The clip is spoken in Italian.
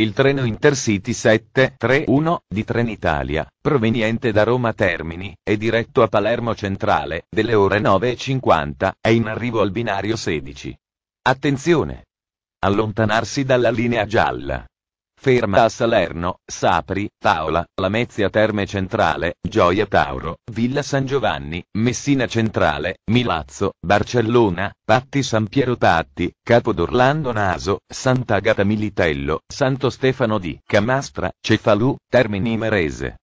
Il treno Intercity 731 di Trenitalia, proveniente da Roma Termini e diretto a Palermo Centrale, delle ore 9.50, è in arrivo al binario 16. Attenzione! Allontanarsi dalla linea gialla. Ferma a Salerno, Sapri, Paola, Lamezia Terme Centrale, Gioia Tauro, Villa San Giovanni, Messina Centrale, Milazzo, Barcellona, Patti San Piero Patti, Capodorlando Naso, Sant'Agata Militello, Santo Stefano di Camastra, Cefalù, Termini Merese.